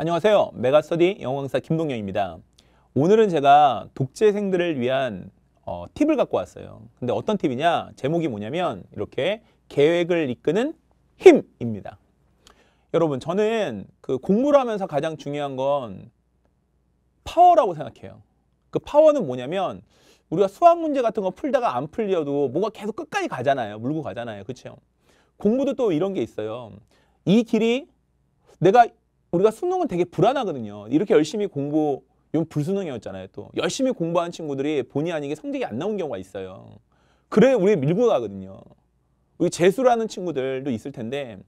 안녕하세요. 메가스터디 영어강사 김동영입니다. 오늘은 제가 독재생들을 위한 어, 팁을 갖고 왔어요. 근데 어떤 팁이냐? 제목이 뭐냐면 이렇게 계획을 이끄는 힘입니다. 여러분 저는 그 공부를 하면서 가장 중요한 건 파워라고 생각해요. 그 파워는 뭐냐면 우리가 수학 문제 같은 거 풀다가 안 풀려도 뭔가 계속 끝까지 가잖아요. 물고 가잖아요. 그렇죠? 공부도 또 이런 게 있어요. 이 길이 내가 우리가 수능은 되게 불안하거든요. 이렇게 열심히 공부, 이건 불수능이었잖아요. 또 열심히 공부한 친구들이 본의 아니게 성적이 안 나온 경우가 있어요. 그래 우리 밀고 가거든요. 우리 재수라는 친구들도 있을 텐데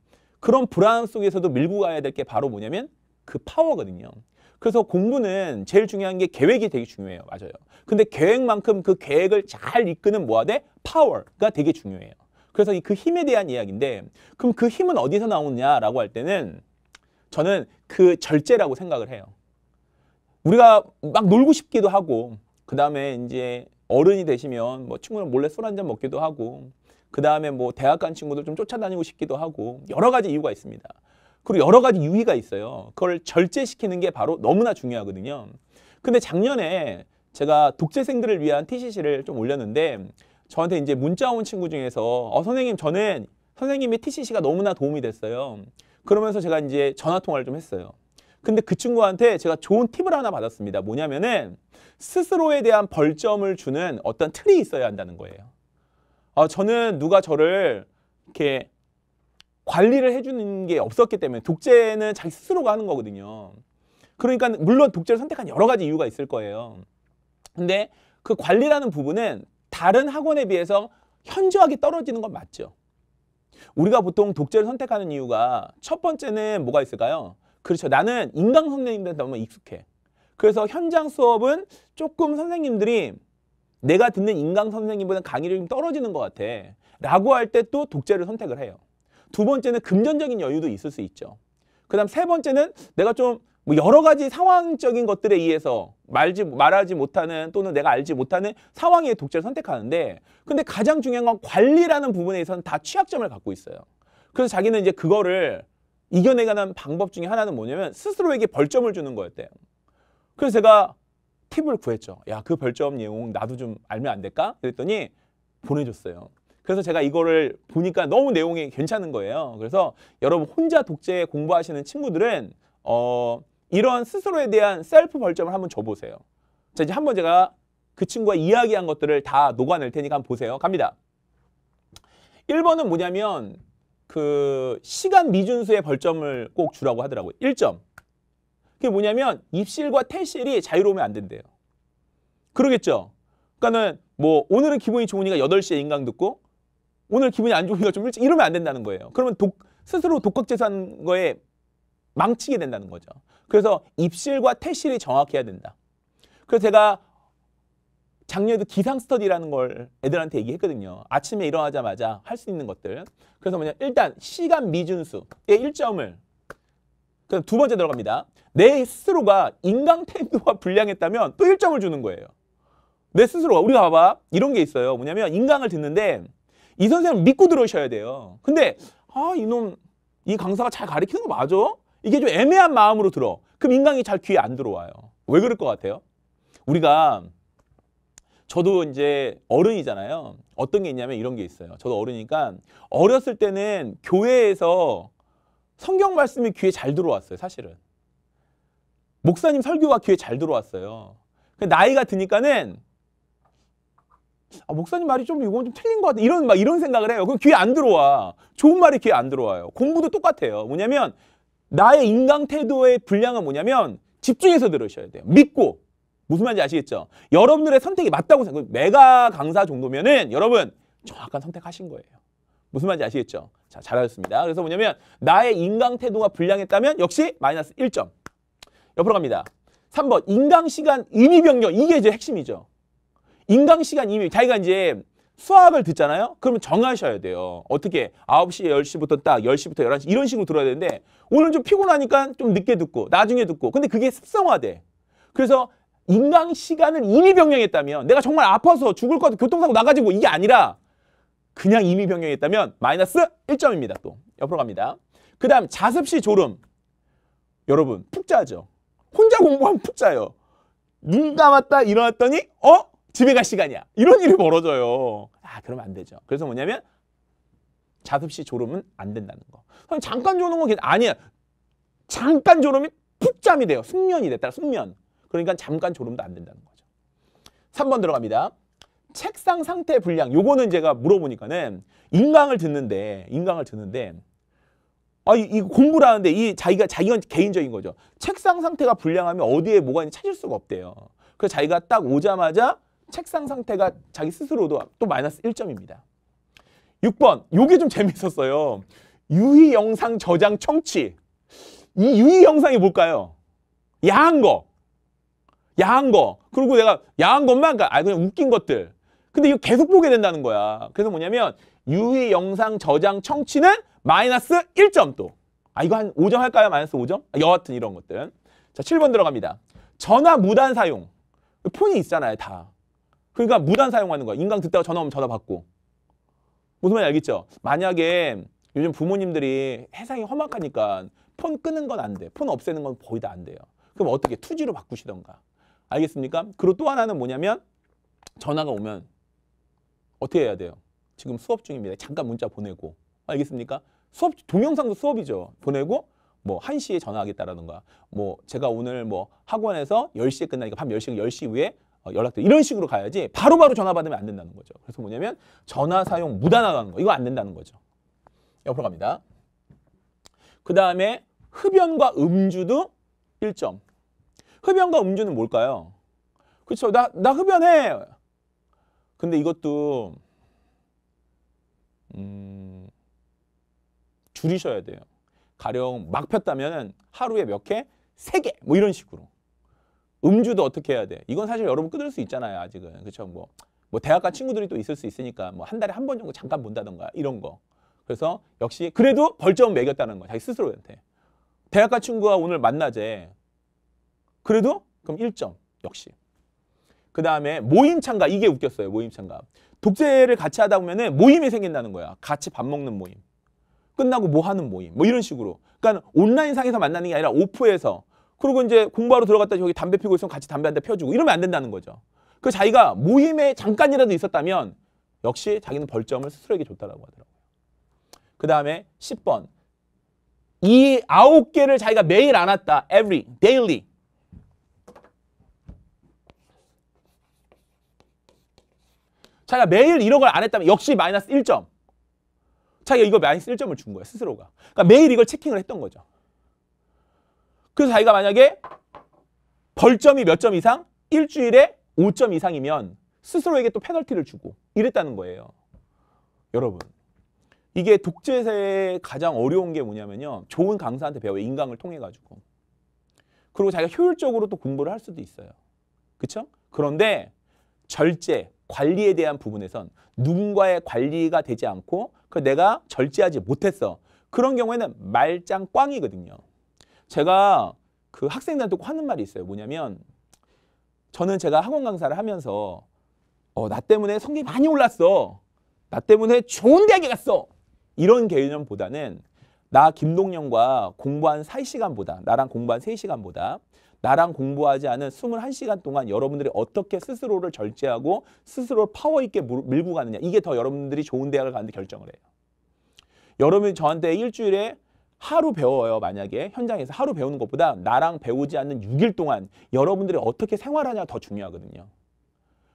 그런 불안 속에서도 밀고 가야 될 게 바로 뭐냐면 그 파워거든요. 그래서 공부는 제일 중요한 게 계획이 되게 중요해요. 맞아요. 근데 계획만큼 그 계획을 잘 이끄는 뭐가 돼? 파워가 되게 중요해요. 그래서 그 힘에 대한 이야기인데 그럼 그 힘은 어디서 나오냐라고 느할 때는 저는 그 절제라고 생각을 해요. 우리가 막 놀고 싶기도 하고 그 다음에 이제 어른이 되시면 뭐 친구랑 몰래 술한잔 먹기도 하고 그 다음에 뭐 대학 간 친구들 좀 쫓아다니고 싶기도 하고 여러 가지 이유가 있습니다. 그리고 여러 가지 유의가 있어요. 그걸 절제시키는 게 바로 너무나 중요하거든요. 근데 작년에 제가 독재생들을 위한 TCC를 좀 올렸는데 저한테 이제 문자 온 친구 중에서 어 선생님 저는 선생님의 TCC가 너무나 도움이 됐어요. 그러면서 제가 이제 전화 통화를 좀 했어요. 근데 그 친구한테 제가 좋은 팁을 하나 받았습니다. 뭐냐면은 스스로에 대한 벌점을 주는 어떤 틀이 있어야 한다는 거예요. 어, 저는 누가 저를 이렇게 관리를 해주는 게 없었기 때문에 독재는 자기 스스로가 하는 거거든요. 그러니까 물론 독재를 선택한 여러 가지 이유가 있을 거예요. 근데 그 관리라는 부분은 다른 학원에 비해서 현저하게 떨어지는 건 맞죠. 우리가 보통 독재를 선택하는 이유가 첫 번째는 뭐가 있을까요? 그렇죠. 나는 인강 선생님들 너무 익숙해. 그래서 현장 수업은 조금 선생님들이 내가 듣는 인강 선생님보다 강의를 좀 떨어지는 것 같아. 라고 할 때 또 독재를 선택을 해요. 두 번째는 금전적인 여유도 있을 수 있죠. 그 다음 세 번째는 내가 좀뭐 여러 가지 상황적인 것들에 의해서 말지 말하지 못하는 또는 내가 알지 못하는 상황의 독재를 선택하는데 근데 가장 중요한 건 관리라는 부분에선 다 취약점을 갖고 있어요. 그래서 자기는 이제 그거를 이겨내가는 방법 중에 하나는 뭐냐면 스스로에게 벌점을 주는 거였대요. 그래서 제가 팁을 구했죠. 야, 그 벌점 내용 나도 좀 알면 안 될까? 그랬더니 보내줬어요. 그래서 제가 이거를 보니까 너무 내용이 괜찮은 거예요. 그래서 여러분 혼자 독재 공부하시는 친구들은 어, 이런 스스로에 대한 셀프 벌점을 한번 줘보세요. 자, 이제 한번 제가 그 친구가 이야기한 것들을 다 녹아낼 테니까 한번 보세요. 갑니다. 1번은 뭐냐면 그 시간 미준수의 벌점을 꼭 주라고 하더라고요. 1점. 그게 뭐냐면 입실과 퇴실이 자유로우면 안 된대요. 그러겠죠. 그러니까는 뭐 오늘은 기분이 좋으니까 8시에 인강 듣고 오늘 기분이 안 좋으니까 좀 일찍 이러면 안 된다는 거예요. 그러면 독, 스스로 독학재산 거에 망치게 된다는 거죠. 그래서 입실과 퇴실이 정확해야 된다. 그래서 제가 작년에도 그 기상 스터디라는 걸 애들한테 얘기했거든요. 아침에 일어나자마자 할 수 있는 것들. 그래서 뭐냐 일단 시간 미준수의 1점을 그럼 두 번째 들어갑니다. 내 스스로가 인강 태도와 불량했다면 또 1점을 주는 거예요. 내 스스로가 우리가 봐봐 이런 게 있어요. 뭐냐면 인강을 듣는데 이 선생님 믿고 들어오셔야 돼요. 근데 아 이놈 이 강사가 잘 가르치는 거 맞아? 이게 좀 애매한 마음으로 들어. 그럼 인강이 잘 귀에 안 들어와요. 왜 그럴 것 같아요? 우리가 저도 이제 어른이잖아요. 어떤 게 있냐면 이런 게 있어요. 저도 어른이니까 어렸을 때는 교회에서 성경 말씀이 귀에 잘 들어왔어요. 사실은. 목사님 설교가 귀에 잘 들어왔어요. 그 나이가 드니까는 아, 목사님 말이 좀 이건 좀 틀린 것 같아. 이런 막 이런 생각을 해요. 그럼 귀에 안 들어와. 좋은 말이 귀에 안 들어와요. 공부도 똑같아요. 뭐냐면 나의 인강 태도의 분량은 뭐냐면 집중해서 들으셔야 돼요. 믿고. 무슨 말인지 아시겠죠? 여러분들의 선택이 맞다고 생각, 메가 강사 정도면은 여러분 정확한 선택하신 거예요. 무슨 말인지 아시겠죠? 자, 잘하셨습니다. 그래서 뭐냐면 나의 인강 태도가 불량했다면 역시 마이너스 1점. 옆으로 갑니다. 3번 인강 시간 임미 변경 이게 이제 핵심이죠. 인강 시간 임미 자기가 이제 수학을 듣잖아요. 그러면 정하셔야 돼요. 어떻게 아홉 시에 열시부터딱 열시부터 열한 시 이런 식으로 들어야 되는데 오늘 좀 피곤하니까 좀 늦게 듣고 나중에 듣고 근데 그게 습성화돼. 그래서 인강 시간을 이미 변경했다면 내가 정말 아파서 죽을 것 같아 교통사고 나가지고 이게 아니라 그냥 이미 변경했다면 마이너스 일점입니다또 옆으로 갑니다. 그 다음 자습시 졸음. 여러분 푹 자죠. 혼자 공부하면 푹 자요. 눈 감았다 일어났더니 어? 집에 갈 시간이야. 이런 일이 벌어져요. 아, 그러면 안 되죠. 그래서 뭐냐면 자습시 졸음은 안 된다는 거. 그럼 잠깐 졸는 건 아니야. 잠깐 졸음이 푹잠이 돼요. 숙면이 됐다. 숙면. 그러니까 잠깐 졸음도 안 된다는 거죠. 3번 들어갑니다. 책상 상태 불량. 요거는 제가 물어보니까는 인강을 듣는데 인강을 듣는데 아, 이, 이 공부를 하는데 이 자기가 자기가 개인적인 거죠. 책상 상태가 불량하면 어디에 뭐가 있는지 찾을 수가 없대요. 그래서 자기가 딱 오자마자 책상 상태가 자기 스스로도 또 마이너스 1점입니다. 6번 요게 좀 재밌었어요. 유희 영상 저장 청취. 이 유희 영상이 뭘까요? 야한 거. 야한 거. 그리고 내가 야한 것만 그 그냥 웃긴 것들. 근데 이거 계속 보게 된다는 거야. 그래서 뭐냐면 유희 영상 저장 청취는 마이너스 1점 또. 아 이거 한 5점 할까요? 마이너스 5점? 아, 여하튼 이런 것들. 자 7번 들어갑니다. 전화 무단 사용. 폰이 있잖아요 다. 그러니까 무단 사용하는 거야. 인강 듣다가 전화 오면 전화 받고. 무슨 말인지 알겠죠? 만약에 요즘 부모님들이 해상이 험악하니까 폰 끄는 건 안 돼. 폰 없애는 건 거의 다 안 돼요. 그럼 어떻게 투지로 바꾸시던가. 알겠습니까? 그리고 또 하나는 뭐냐면 전화가 오면 어떻게 해야 돼요? 지금 수업 중입니다. 잠깐 문자 보내고. 알겠습니까? 수업 동영상도 수업이죠. 보내고 뭐 1시에 전화하겠다라든가 뭐 제가 오늘 뭐 학원에서 10시에 끝나니까 밤 10시 10시 후에 어, 연락드 이런 식으로 가야지 바로바로 바로 전화 받으면 안 된다는 거죠. 그래서 뭐냐면 전화 사용 무단화라는 거 이거 안 된다는 거죠. 옆으로 갑니다. 그 다음에 흡연과 음주도 1점. 흡연과 음주는 뭘까요? 그렇죠. 나, 나 흡연해. 근데 이것도 음, 줄이셔야 돼요. 가령 막 폈다면 하루에 몇 개? 세 개. 뭐 이런 식으로. 음주도 어떻게 해야 돼? 이건 사실 여러분 끊을 수 있잖아요, 아직은. 그쵸 뭐, 뭐 대학 가 친구들이 또 있을 수 있으니까 뭐 한 달에 한 번 정도 잠깐 본다던가 이런 거. 그래서 역시 그래도 벌점 매겼다는 거 자기 스스로한테. 대학 가 친구와 오늘 만나재. 그래도 그럼 1점 역시. 그 다음에 모임 참가 이게 웃겼어요 모임 참가 독재를 같이 하다 보면은 모임이 생긴다는 거야 같이 밥 먹는 모임 끝나고 뭐 하는 모임 뭐 이런 식으로 그러니까 온라인상에서 만나는 게 아니라 오프에서 그리고 이제 공부하러 들어갔다 저기 담배 피고 있으면 같이 담배 한 대 펴주고 이러면 안 된다는 거죠. 그 자기가 모임에 잠깐이라도 있었다면 역시 자기는 벌점을 스스로에게 줬다라고 하더라고요. 그 다음에 10번. 이 아홉 개를 자기가 매일 안 왔다. every, daily. 자기가 매일 이런 걸 안 했다면 역시 마이너스 1점. 자기가 이거 마이너스 1점을 준 거야, 스스로가. 그러니까 매일 이걸 체킹을 했던 거죠. 그래서 자기가 만약에 벌점이 몇 점 이상? 일주일에 5점 이상이면 스스로에게 또 페널티를 주고 이랬다는 거예요. 여러분 이게 독재세의 가장 어려운 게 뭐냐면요. 좋은 강사한테 배워요. 인강을 통해 가지고. 그리고 자기가 효율적으로 또 공부를 할 수도 있어요. 그쵸 그런데 절제, 관리에 대한 부분에선 누군가의 관리가 되지 않고 그 내가 절제하지 못했어. 그런 경우에는 말짱꽝이거든요. 제가 그 학생들한테 꼭 하는 말이 있어요. 뭐냐면 저는 제가 학원 강사를 하면서 어, 나 때문에 성적이 많이 올랐어. 나 때문에 좋은 대학에 갔어. 이런 개념보다는 나 김동영과 공부한 4시간보다 나랑 공부한 3시간보다 나랑 공부하지 않은 21시간 동안 여러분들이 어떻게 스스로를 절제하고 스스로 파워 있게 밀고 가느냐. 이게 더 여러분들이 좋은 대학을 가는데 결정을 해요. 여러분이 저한테 일주일에 하루 배워요. 만약에 현장에서 하루 배우는 것보다 나랑 배우지 않는 6일 동안 여러분들이 어떻게 생활하냐 더 중요하거든요.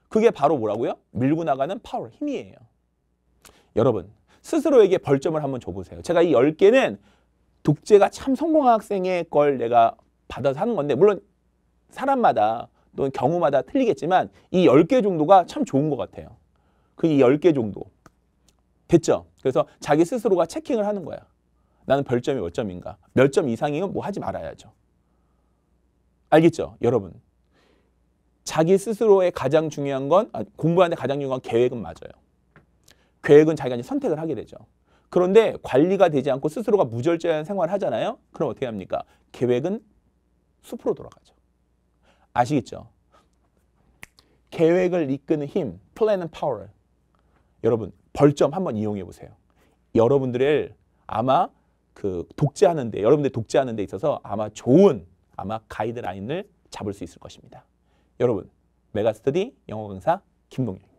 그게 바로 뭐라고요? 밀고 나가는 파워, 힘이에요. 여러분, 스스로에게 벌점을 한번 줘보세요. 제가 이 10개는 독재가 참 성공한 학생의 걸 내가 받아서 하는 건데 물론 사람마다 또는 경우마다 틀리겠지만 이 10개 정도가 참 좋은 것 같아요. 그 이 10개 정도. 됐죠? 그래서 자기 스스로가 체킹을 하는 거예요 나는 별점이 몇 점인가? 몇 점 이상이면 뭐 하지 말아야죠. 알겠죠? 여러분. 자기 스스로의 가장 중요한 건 아, 공부하는데 가장 중요한 건 계획은 맞아요. 계획은 자기가 이제 선택을 하게 되죠. 그런데 관리가 되지 않고 스스로가 무절제한 생활을 하잖아요. 그럼 어떻게 합니까? 계획은 숲으로 돌아가죠. 아시겠죠? 계획을 이끄는 힘, 플랜 앤 파워. 여러분, 벌점 한번 이용해 보세요. 여러분들을 아마 그 독재하는데 여러분들 독재하는 데 있어서 아마 좋은 아마 가이드라인을 잡을 수 있을 것입니다. 여러분 메가스터디 영어 강사 김동현